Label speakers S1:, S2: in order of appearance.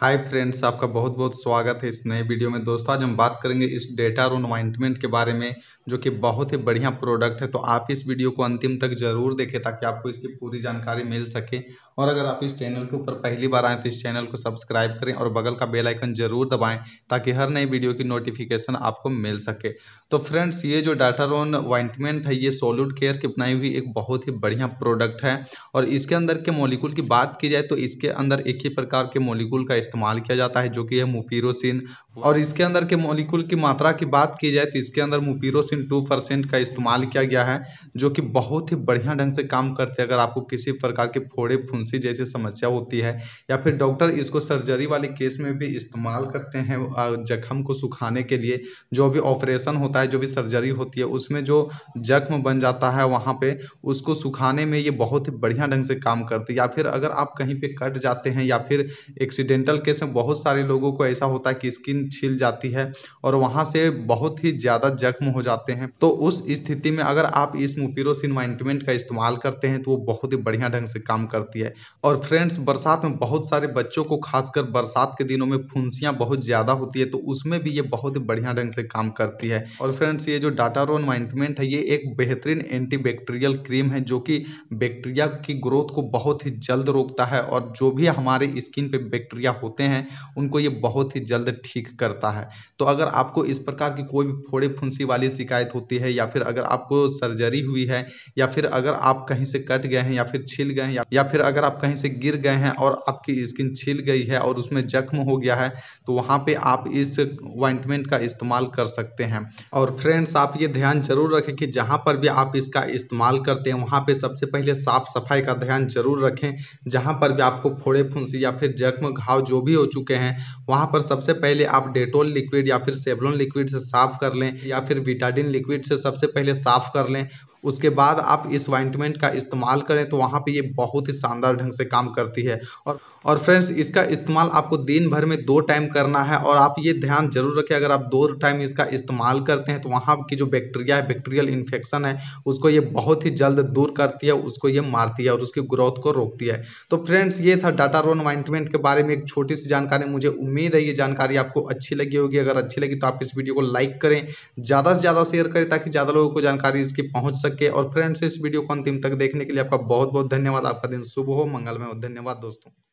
S1: hi friends आपका बहुत बहुत स्वागत है इस नए वीडियो में दोस्तों आज हम बात करेंगे इस डेटा रोन अमाइंटमेंट के बारे में जो कि बहुत ही बढ़िया प्रोडक्ट है तो आप इस वीडियो को अंतिम तक जरूर देखें ताकि आपको इसकी पूरी जानकारी मिल सके और अगर आप इस चैनल के ऊपर पहली बार आएँ तो इस चैनल को सब्सक्राइब करें और बगल का बेलाइकन जरूर दबाएँ ताकि हर नई वीडियो की नोटिफिकेशन आपको मिल सके तो फ्रेंड्स ये जो डाटा रोन अमाइंटमेंट है ये सोलूड केयर की बनाई हुई एक बहुत ही बढ़िया प्रोडक्ट है और इसके अंदर के मोलिकूल की बात की जाए तो इसके अंदर एक ही प्रकार के मोलिकूल का इस्तेमाल किया जाता है जो कि है मुपीरोसिन और इसके अंदर के मॉलिक्यूल की मात्रा की बात की जाए तो इसके अंदर मुपीरोसिन टू परसेंट का इस्तेमाल किया गया है जो कि बहुत ही बढ़िया ढंग से काम करते हैं अगर आपको किसी प्रकार के फोड़े फुंसी जैसी समस्या होती है या फिर डॉक्टर इसको सर्जरी वाले केस में भी इस्तेमाल करते हैं जख्म को सुखाने के लिए जो भी ऑपरेशन होता है जो भी सर्जरी होती है उसमें जो जख्म बन जाता है वहाँ पर उसको सुखाने में ये बहुत ही बढ़िया ढंग से काम करती है या फिर अगर आप कहीं पर कट जाते हैं या फिर एक्सीडेंटल पिम्पल केस में बहुत सारे लोगों को ऐसा होता है कि स्किन छिल जाती है और वहाँ से बहुत ही ज़्यादा जख्म हो जाते हैं तो उस स्थिति में अगर आप इस मुपीरोसिन वाइंटमेंट का इस्तेमाल करते हैं तो वो बहुत ही बढ़िया ढंग से काम करती है और फ्रेंड्स बरसात में बहुत सारे बच्चों को खासकर बरसात के दिनों में फुंसियाँ बहुत ज़्यादा होती है तो उसमें भी ये बहुत ही बढ़िया ढंग से काम करती है और फ्रेंड्स ये जो डाटारोन वाइंटमेंट है ये एक बेहतरीन एंटीबैक्टीरियल क्रीम है जो कि बैक्टीरिया की ग्रोथ को बहुत ही जल्द रोकता है और जो भी हमारे स्किन पे बैक्टीरिया हो होते हैं उनको ये बहुत ही जल्द ठीक करता है तो अगर आपको इस प्रकार की कोई भी फोड़े फुंसी वाली शिकायत होती है या फिर अगर आपको सर्जरी हुई है या फिर अगर आप कहीं से कट गए हैं या फिर छिल गए हैं या फिर अगर आप कहीं से गिर गए हैं और आपकी स्किन छिल गई है और उसमें जख्म हो गया है तो वहाँ पर आप इस वाइंटमेंट का इस्तेमाल कर सकते हैं और फ्रेंड्स आप ये ध्यान जरूर रखें कि जहाँ पर भी आप इसका इस्तेमाल करते हैं वहाँ पर सबसे पहले साफ सफाई का ध्यान जरूर रखें जहाँ पर भी आपको फोड़े फुंसी या फिर जख्म घाव जो जो भी हो चुके हैं वहाँ पर सबसे पहले आप डेटोल लिक्विड या फिर सेवलॉन लिक्विड से साफ़ कर लें या फिर विटाडिन लिक्विड से सबसे पहले साफ़ कर लें उसके बाद आप इस वाइंटमेंट का इस्तेमाल करें तो वहाँ पे ये बहुत ही शानदार ढंग से काम करती है और और फ्रेंड्स इसका इस्तेमाल आपको दिन भर में दो टाइम करना है और आप ये ध्यान जरूर रखें अगर आप दो टाइम इसका इस्तेमाल करते हैं तो वहाँ की जो बैक्टीरिया है बैक्टीरियल इन्फेक्शन है उसको ये बहुत ही जल्द दूर करती है उसको ये मारती है और उसकी ग्रोथ को रोकती है तो फ्रेंड्स ये था डाटा रोन वाइंटमेंट के बारे में एक छोटी सी जानकारी मुझे उम्मीद है ये जानकारी आपको अच्छी लगी होगी अगर अच्छी लगी तो आप इस वीडियो को लाइक करें ज़्यादा से ज़्यादा शेयर करें ताकि ज़्यादा लोगों को जानकारी इसकी पहुँच सके करके और फ्रेंड्स इस वीडियो को अंतिम तक देखने के लिए आपका बहुत बहुत धन्यवाद आपका दिन शुभ हो मंगलमय हो धन्यवाद दोस्तों